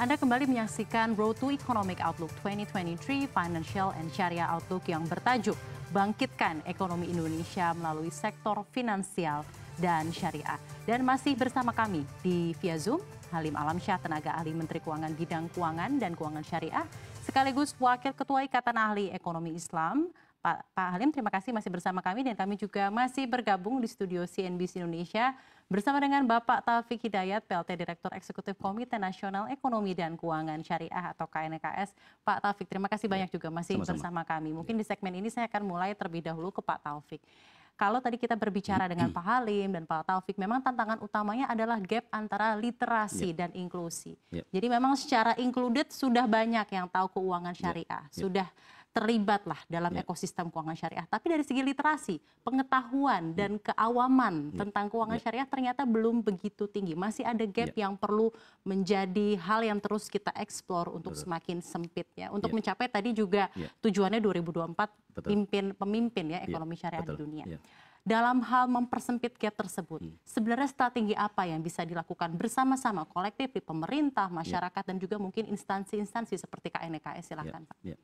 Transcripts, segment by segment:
Anda kembali menyaksikan Road to Economic Outlook 2023 Financial and Syariah Outlook yang bertajuk Bangkitkan Ekonomi Indonesia melalui sektor finansial dan syariah. Dan masih bersama kami di via Zoom, Halim Alamsyah, tenaga ahli Menteri Keuangan Bidang Keuangan dan Keuangan Syariah, sekaligus Wakil Ketua Ikatan Ahli Ekonomi Islam, Pak, Pak Halim, terima kasih masih bersama kami dan kami juga masih bergabung di studio CNBC Indonesia Bersama dengan Bapak Taufik Hidayat, PLT Direktur Eksekutif Komite Nasional Ekonomi dan Keuangan Syariah atau KNKS. Pak Taufik, terima kasih iya, banyak juga masih Sama-sama. bersama kami. Iya. Mungkin di segmen ini saya akan mulai terlebih dahulu ke Pak Taufik. Kalau tadi kita berbicara dengan Pak Halim dan Pak Taufik, memang tantangan utamanya adalah gap antara literasi yeah. dan inklusi. Yeah. Jadi memang secara included sudah banyak yang tahu keuangan iya. syariah, yeah. Yeah. sudah terlibatlah dalam yeah. ekosistem keuangan syariah. Tapi dari segi literasi, pengetahuan ya. dan keawaman yeah. tentang keuangan yeah. syariah ternyata belum begitu tinggi. Masih ada gap yeah. yang perlu menjadi hal yang terus kita eksplor untuk Betul. semakin sempit ya. Untuk yeah. mencapai tadi juga yeah. tujuannya 2024 Betul. pimpin pemimpin ya, ya. ekonomi yeah. syariah Betul. di dunia. Yeah dalam hal mempersempit gap tersebut. Hmm. Sebenarnya strategi apa yang bisa dilakukan bersama-sama kolektif di pemerintah, ya. masyarakat, yeah. dan juga mungkin instansi-instansi seperti KNKS? Silahkan yeah. Pak. Yeah.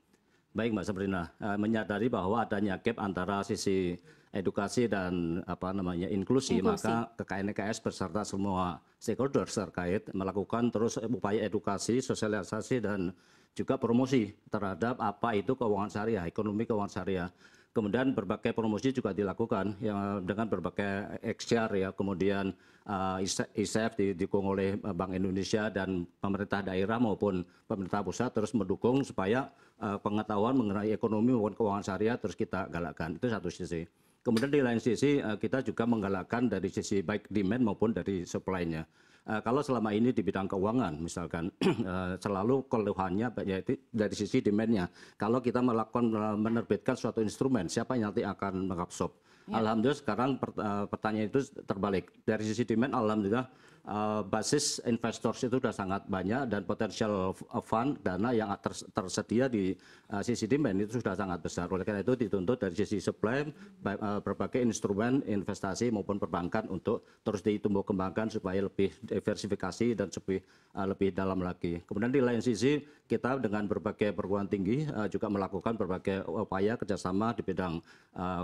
Baik Mbak Sabrina, eh, menyadari bahwa adanya gap antara sisi edukasi dan apa namanya inklusi, inklusi. maka KKNKS beserta semua stakeholder terkait melakukan terus upaya edukasi, sosialisasi dan juga promosi terhadap apa itu keuangan syariah, ekonomi keuangan syariah kemudian berbagai promosi juga dilakukan ya, dengan berbagai XR ya kemudian eh, ISF e e didukung oleh eh, Bank Indonesia dan pemerintah daerah maupun pemerintah pusat terus mendukung supaya eh, pengetahuan mengenai ekonomi maupun keuangan syariah terus kita galakkan itu satu sisi Kemudian di lain sisi eh, kita juga menggalakkan dari sisi baik demand maupun dari supply-nya. Eh, kalau selama ini di bidang keuangan misalkan eh, selalu keluhannya yaitu dari sisi demand-nya. Kalau kita melakukan menerbitkan suatu instrumen, siapa yang nanti akan mengabsorb? Ya. Alhamdulillah sekarang pertanyaan itu terbalik. Dari sisi demand alhamdulillah Eh, basis investor itu sudah sangat banyak dan potensial fund dana yang tersedia di eh, sisi demand itu sudah sangat besar. Oleh karena itu dituntut dari sisi supply eh, berbagai instrumen investasi maupun perbankan untuk terus ditumbuh kembangkan supaya lebih diversifikasi dan lebih lebih dalam lagi. Kemudian di lain sisi kita dengan berbagai perguruan tinggi juga melakukan berbagai upaya kerjasama di bidang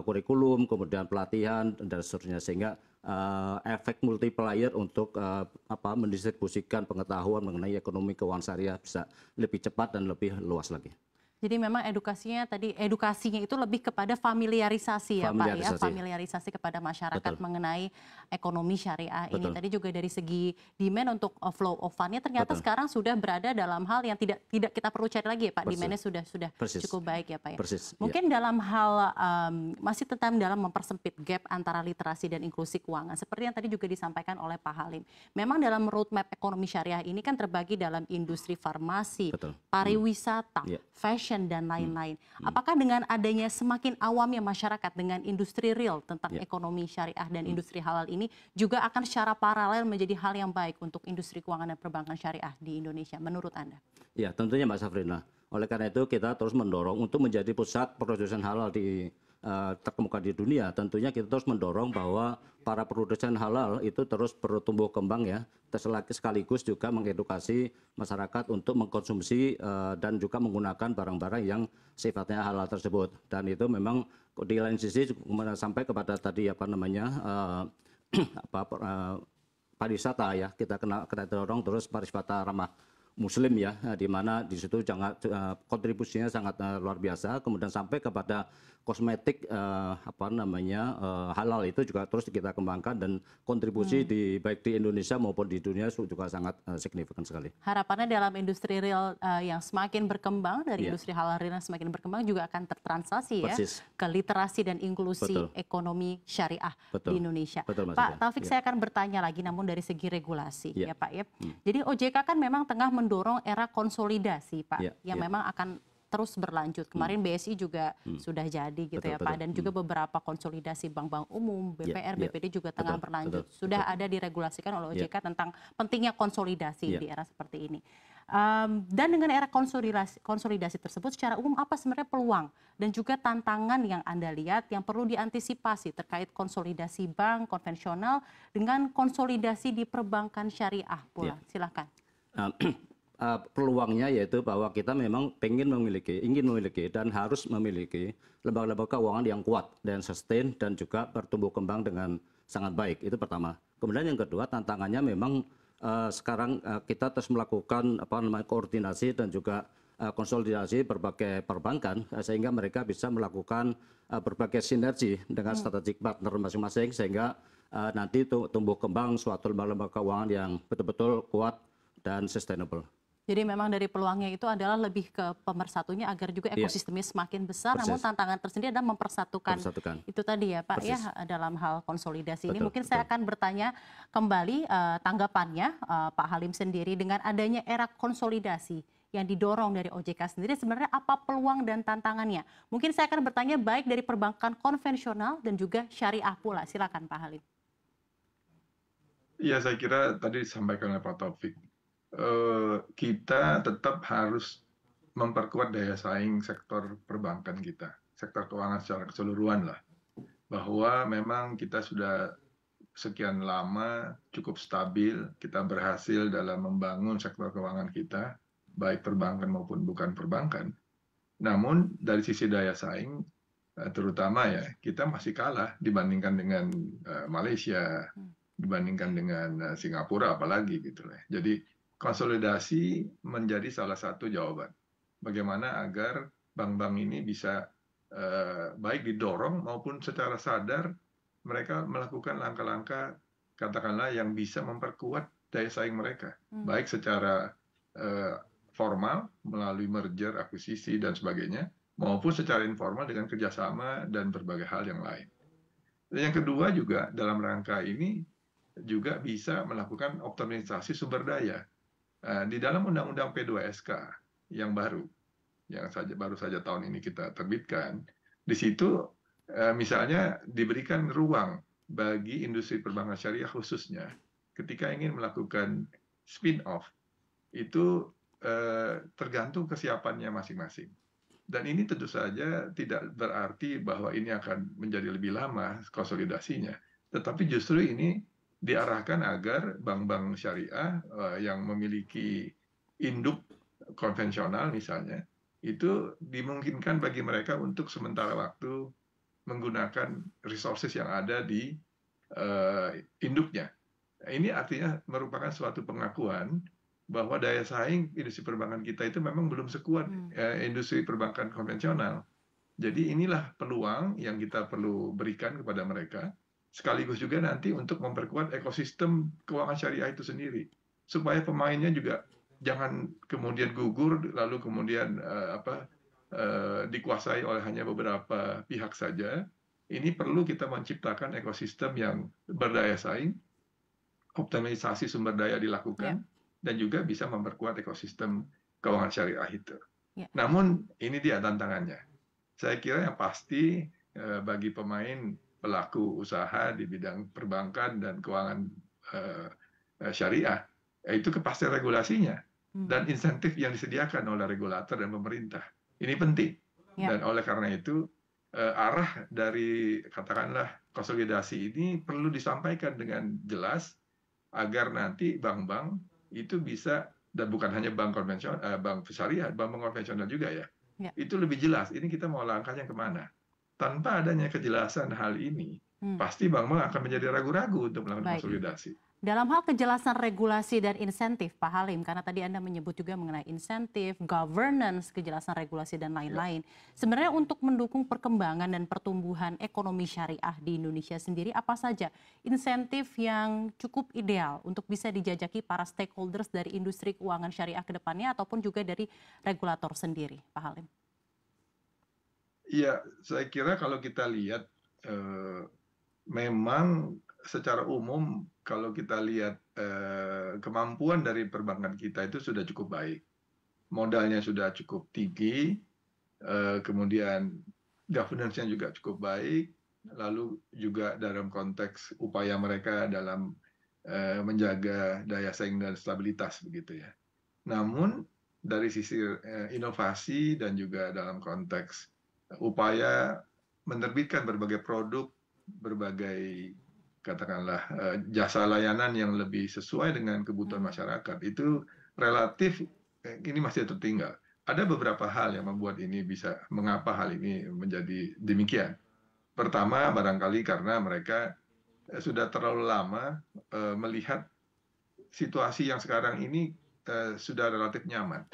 kurikulum, kemudian pelatihan dan seterusnya sehingga uh, efek multiplier untuk uh, apa mendistribusikan pengetahuan mengenai ekonomi keuangan syariah bisa lebih cepat dan lebih luas lagi. Jadi memang edukasinya tadi edukasinya itu lebih kepada familiarisasi ya Pak ya, familiarisasi kepada masyarakat Betul. mengenai ekonomi syariah Betul. ini. Tadi juga dari segi demand untuk uh, flow of fund fundnya ternyata Betul. sekarang sudah berada dalam hal yang tidak tidak kita perlu cari lagi ya Pak, demand demandnya sudah sudah Persis. cukup baik ya Pak ya. Persis. Iya. Mungkin ya. dalam hal um, masih tetap dalam mempersempit gap antara literasi dan inklusi keuangan seperti yang tadi juga disampaikan oleh Pak Halim. Memang dalam roadmap ekonomi syariah ini kan terbagi dalam industri farmasi, Betul. Hmm. pariwisata, hmm. fashion fashion dan hmm. lain-lain. Hmm. Apakah dengan adanya semakin awamnya masyarakat dengan industri real tentang yeah. ekonomi syariah dan hmm. industri halal ini juga akan secara paralel menjadi hal yang baik untuk industri keuangan dan perbankan syariah di Indonesia menurut Anda? Ya, tentunya Mbak Safrina. Oleh karena itu kita terus mendorong untuk menjadi pusat produsen halal di Eh, terkemuka di dunia. Tentunya kita terus mendorong bahwa para produsen halal itu terus bertumbuh kembang ya. Sekaligus juga mengedukasi masyarakat untuk mengkonsumsi eh, dan juga menggunakan barang-barang yang sifatnya halal tersebut. Dan itu memang di lain sisi sampai kepada tadi apa namanya eh, apa pariwisata ya kita kena kena dorong terus pariwisata ramah Muslim ya, eh, di mana di situ sangat eh, kontribusinya sangat eh, luar biasa. Kemudian sampai kepada kosmetik apa namanya halal itu juga terus kita kembangkan dan kontribusi hmm. di baik di Indonesia maupun di dunia juga sangat signifikan sekali. Harapannya dalam industri real yang semakin berkembang dari yeah. industri halal real yang semakin berkembang juga akan tertranslasi ya ke literasi dan inklusi Betul. ekonomi syariah Betul. di Indonesia. Betul, Pak Taufik, yeah. saya akan bertanya lagi namun dari segi regulasi yeah. ya Pak ya. Hmm. Jadi OJK kan memang tengah mendorong era konsolidasi, Pak, ya, yang ya. memang akan terus berlanjut. Hmm. Kemarin hmm. BSI juga hmm. sudah jadi gitu betul, ya Pak dan dan hmm. juga beberapa konsolidasi bank-bank umum, BPR, ya, BPD iya. juga tengah betul, berlanjut. Betul, sudah betul. ada diregulasikan oleh OJK ya. tentang pentingnya konsolidasi ya. di era seperti ini. Um, dan dengan era konsolidasi, konsolidasi tersebut secara umum apa sebenarnya peluang dan juga tantangan yang Anda lihat yang perlu diantisipasi terkait konsolidasi bank konvensional dengan konsolidasi di perbankan syariah pula. Ya. Silakan. Uh, Eh, peluangnya yaitu bahwa kita memang ingin memiliki, ingin memiliki dan harus memiliki lembaga-lembaga keuangan yang kuat dan sustain dan juga bertumbuh kembang dengan sangat baik. Itu pertama. Kemudian yang kedua tantangannya memang uh, sekarang uh, kita terus melakukan apa namanya koordinasi dan juga konsolidasi berbagai perbankan sehingga mereka bisa melakukan berbagai sinergi dengan hmm. strategic partner masing-masing sehingga uh, nanti tumbuh kembang suatu lembaga keuangan yang betul-betul kuat dan sustainable. Jadi memang dari peluangnya itu adalah lebih ke pemersatunya agar juga iya. ekosistemnya semakin besar. Persis. Namun tantangan tersendiri adalah mempersatukan. Persatukan. Itu tadi ya Pak ya, Persis. ya dalam hal konsolidasi betul, ini. Mungkin betul. saya akan bertanya kembali uh, tanggapannya uh, Pak Halim sendiri dengan adanya era konsolidasi yang didorong dari OJK sendiri sebenarnya apa peluang dan tantangannya? Mungkin saya akan bertanya baik dari perbankan konvensional dan juga syariah pula. Silakan Pak Halim. Iya, saya kira tadi disampaikan oleh Pak Taufik Eh, kita tetap harus memperkuat daya saing sektor perbankan kita, sektor keuangan secara keseluruhan lah. Bahwa memang kita sudah sekian lama cukup stabil, kita berhasil dalam membangun sektor keuangan kita, baik perbankan maupun bukan perbankan. Namun dari sisi daya saing, eh, terutama ya, kita masih kalah dibandingkan dengan eh, Malaysia, dibandingkan dengan Singapura apalagi gitu lah. Jadi konsolidasi menjadi salah satu jawaban. Bagaimana agar bank-bank ini bisa eh, baik didorong maupun secara sadar mereka melakukan langkah-langkah katakanlah yang bisa memperkuat daya saing mereka, hmm. baik secara uh, formal melalui merger, akuisisi dan sebagainya, maupun secara informal dengan kerjasama dan berbagai hal yang lain. Dan yang kedua juga dalam rangka ini juga bisa melakukan optimisasi sumber daya Eh, di dalam Undang-Undang P2SK yang baru, yang saja baru saja tahun ini kita terbitkan, di situ eh, misalnya diberikan ruang bagi industri perbankan syariah khususnya ketika ingin melakukan spin-off itu eh, tergantung kesiapannya masing-masing. Dan ini tentu saja tidak berarti bahwa ini akan menjadi lebih lama konsolidasinya, tetapi justru ini diarahkan agar bank-bank syariah eh, yang memiliki induk konvensional misalnya itu dimungkinkan bagi mereka untuk sementara waktu menggunakan resources yang ada di uh, induknya. Ini artinya merupakan suatu pengakuan bahwa daya saing industri perbankan kita itu memang belum sekuat hmm. Ya, industri perbankan konvensional. Jadi inilah peluang yang kita perlu berikan kepada mereka sekaligus juga nanti untuk memperkuat ekosistem keuangan syariah itu sendiri supaya pemainnya juga jangan kemudian gugur lalu kemudian uh, apa uh, dikuasai oleh hanya beberapa pihak saja ini perlu kita menciptakan ekosistem yang berdaya saing optimalisasi sumber daya dilakukan yeah. dan juga bisa memperkuat ekosistem keuangan syariah itu yeah. namun ini dia tantangannya saya kira yang pasti uh, bagi pemain pelaku usaha di bidang perbankan dan keuangan eh, eh, syariah, yaitu eh, kepastian regulasinya hmm. dan insentif yang disediakan oleh regulator dan pemerintah. Ini penting. Ya. Dan oleh karena itu arah dari katakanlah konsolidasi ini perlu disampaikan dengan jelas agar nanti bank-bank itu bisa dan bukan hanya bank konvensional, bank syariah, bank konvensional juga ya. ya. Itu lebih jelas. Ini kita mau langkahnya kemana? tanpa adanya kejelasan hal ini, hmm. pasti Bang bank akan menjadi ragu-ragu untuk melakukan Baik. konsolidasi. Dalam hal kejelasan regulasi dan insentif, Pak Halim, karena tadi Anda menyebut juga mengenai insentif, governance, kejelasan regulasi, dan lain-lain. Ya. Sebenarnya untuk mendukung perkembangan dan pertumbuhan ekonomi syariah di Indonesia sendiri, apa saja insentif yang cukup ideal untuk bisa dijajaki para stakeholders dari industri keuangan syariah ke depannya ataupun juga dari regulator sendiri, Pak Halim? Iya, saya kira kalau kita lihat eh, memang secara umum kalau kita lihat eh, kemampuan dari perbankan kita itu sudah cukup baik modalnya sudah cukup tinggi eh, kemudian governance-nya juga cukup baik lalu juga dalam konteks upaya mereka dalam eh, menjaga daya saing dan stabilitas begitu ya. Namun dari sisi eh, inovasi dan juga dalam konteks upaya menerbitkan berbagai produk, berbagai katakanlah eh, jasa layanan yang lebih sesuai dengan kebutuhan masyarakat itu relatif eh, ini masih tertinggal. Ada beberapa hal yang membuat ini bisa mengapa hal ini menjadi demikian. Pertama barangkali karena mereka eh, sudah terlalu lama melihat situasi yang sekarang ini sudah relatif nyaman.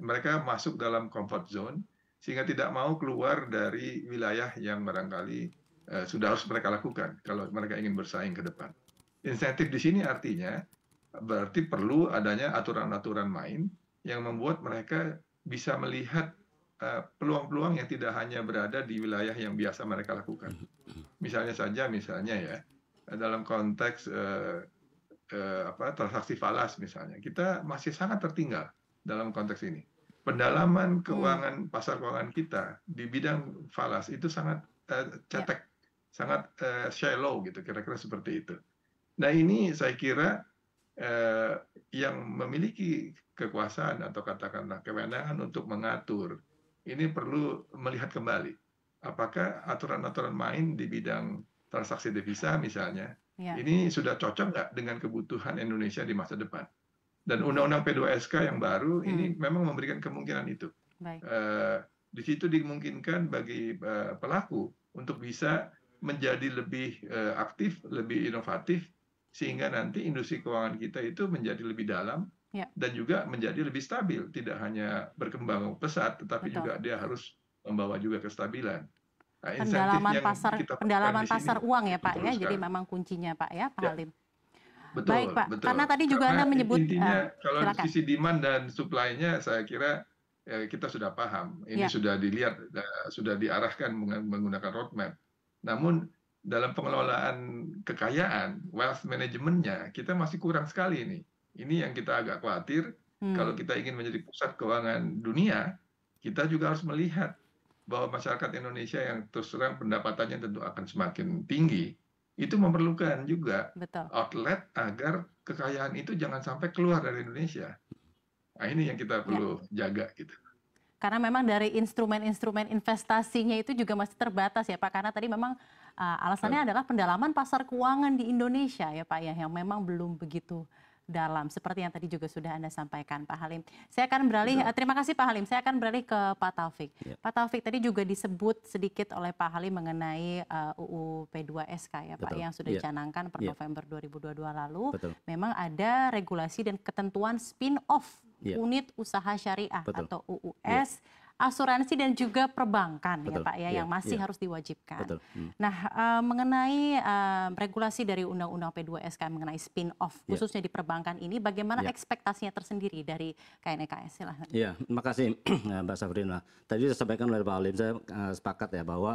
Mereka masuk dalam comfort zone sehingga tidak mau keluar dari wilayah yang barangkali eh, sudah harus mereka lakukan kalau mereka ingin bersaing ke depan. Insentif di sini artinya berarti perlu adanya aturan-aturan main yang membuat mereka bisa melihat eh, peluang-peluang uh, yang tidak hanya berada di wilayah yang biasa mereka lakukan. Misalnya saja, misalnya ya dalam konteks uh, uh, apa transaksi falas misalnya, kita masih sangat tertinggal dalam konteks ini pendalaman hmm. keuangan pasar keuangan kita di bidang falas itu sangat eh, cetek, ya. sangat eh, shallow gitu, kira-kira seperti itu. Nah ini saya kira eh, yang memiliki kekuasaan atau katakanlah kewenangan untuk mengatur ini perlu melihat kembali apakah aturan-aturan main di bidang transaksi devisa misalnya yeah. ini sudah cocok nggak dengan kebutuhan Indonesia di masa depan? Dan undang-undang P2SK yang baru hmm. ini memang memberikan kemungkinan itu. Eh, di situ dimungkinkan bagi eh, pelaku untuk bisa menjadi lebih eh, aktif, lebih inovatif, sehingga nanti industri keuangan kita itu menjadi lebih dalam, ya. dan juga menjadi lebih stabil. Tidak hanya berkembang pesat, tetapi Betul. juga dia harus membawa juga kestabilan. Nah, pendalaman pasar, pendalaman pasar uang ya Pak ya, jadi memang kuncinya Pak ya, Pak ya. Halim. Betul, Baik Pak, betul. karena tadi juga karena Anda menyebut intinya uh, kalau silakan. sisi demand dan supply-nya saya kira ya, kita sudah paham. Ini ya. sudah dilihat eh, sudah diarahkan menggunakan roadmap. Namun dalam pengelolaan kekayaan, wealth management-nya kita masih kurang sekali ini. Ini yang kita agak khawatir hmm. kalau kita ingin menjadi pusat keuangan dunia, kita juga harus melihat bahwa masyarakat Indonesia yang terus terang pendapatannya tentu akan semakin tinggi itu memerlukan juga Betul. outlet agar kekayaan itu jangan sampai keluar dari Indonesia. Nah, ini yang kita ya. perlu ya. jaga gitu. Karena memang dari instrumen-instrumen investasinya itu juga masih terbatas ya Pak. Karena tadi memang uh, alasannya adalah pendalaman pasar keuangan di Indonesia ya Pak ya yang memang belum begitu dalam seperti yang tadi juga sudah Anda sampaikan Pak Halim. Saya akan beralih ya. terima kasih Pak Halim. Saya akan beralih ke Pak Taufik. Ya. Pak Taufik tadi juga disebut sedikit oleh Pak Halim mengenai uh, eh, UU P2SK ya Betul. yang sudah ya. dicanangkan per ya. November 2022 lalu. Betul. Memang ada regulasi dan ketentuan spin-off ya. unit usaha syariah Betul. atau UUS. Ya asuransi dan juga perbankan ya, Betul. ya Pak ya, ya yang masih ya. harus diwajibkan. Betul. Hmm. Nah, uh, mengenai uh, regulasi dari Undang-Undang P2SK mengenai spin-off ya. khususnya di perbankan ini bagaimana ya. ekspektasinya tersendiri dari KNKS e silahkan. Iya, terima kasih eh, Mbak Sabrina. Tadi saya sampaikan oleh Pak Alim saya uh, sepakat ya bahwa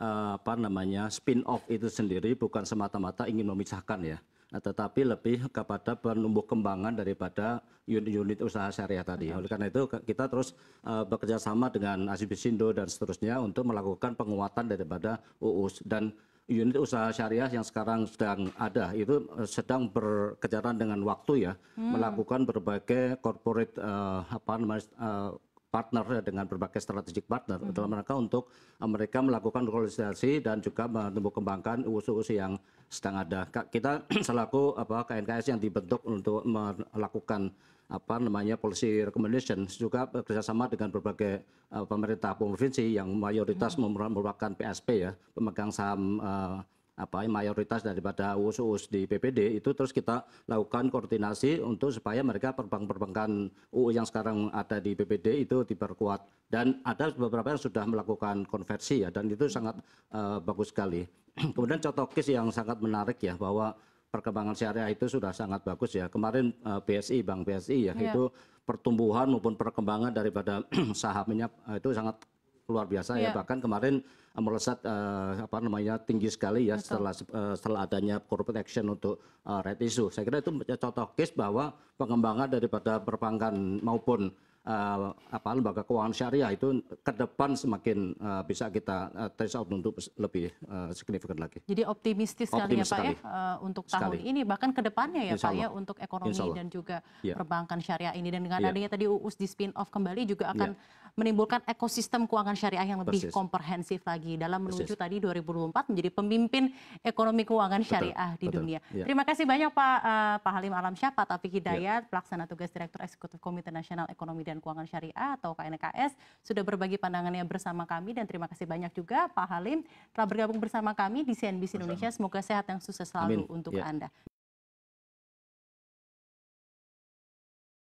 uh, apa namanya spin-off itu sendiri bukan semata-mata ingin memisahkan ya Nah, tetapi lebih kepada penumbuh kembangan daripada unit unit usaha syariah tadi. Oleh karena itu kita terus uh, bekerja sama dengan ASIB Sindo dan seterusnya untuk melakukan penguatan daripada UUS dan unit usaha syariah yang sekarang sedang ada itu eh, sedang berkejaran dengan waktu ya hmm. melakukan berbagai corporate uh, apa namanya uh, partner dengan berbagai strategic partner hmm. dalam rangka untuk eh, mereka melakukan kolonisasi dan juga menumbuh kembangkan usul usul yang sedang ada. Kita selaku apa KNKS yang dibentuk untuk melakukan apa namanya policy recommendation juga bekerjasama dengan berbagai uh, pemerintah provinsi yang mayoritas hmm. merupakan PSP ya pemegang saham uh, apa mayoritas daripada USUS di PPD itu terus kita lakukan koordinasi untuk supaya mereka perbank-perbankan UU yang sekarang ada di PPD itu diperkuat dan ada beberapa yang sudah melakukan konversi ya dan itu sangat uh, bagus sekali. Kemudian contoh case yang sangat menarik ya bahwa perkembangan syariah itu sudah sangat bagus ya. Kemarin uh, eh, BSI Bank BSI ya yeah. itu iya. pertumbuhan maupun perkembangan daripada sahamnya eh, itu sangat luar biasa ya iya. bahkan kemarin eh, melesat eh, apa namanya tinggi sekali ya setelah eh, setelah adanya corporate action untuk red issue saya kira itu contoh case bahwa pengembangan daripada perbankan maupun uh, apa lembaga keuangan syariah itu ke depan semakin uh, bisa kita uh, trace out untuk lebih uh, signifikan lagi. Jadi optimistis, optimis sekali ya Pak ya, sekali. ya uh, untuk sekali. tahun ini bahkan ke depannya ya Pak ya untuk ekonomi dan juga ya. perbankan syariah ini dan dengan ya. adanya tadi UUS di spin off kembali juga iya. akan ya. menimbulkan ekosistem keuangan syariah yang lebih Persis. komprehensif lagi dalam menuju Persis. tadi 2024 menjadi pemimpin ekonomi keuangan syariah di betul. dunia. Ya. Terima kasih banyak Pak uh, Pak Halim Alamsyah, Pak Taufik Hidayat, ya. pelaksana tugas Direktur Eksekutif Komite Nasional Ekonomi dan Kementerian Keuangan Syariah atau KNKS sudah berbagi pandangannya bersama kami dan terima kasih banyak juga Pak Halim telah bergabung bersama kami di CNBC Indonesia. Semoga sehat dan sukses selalu Amin. untuk ya. Anda.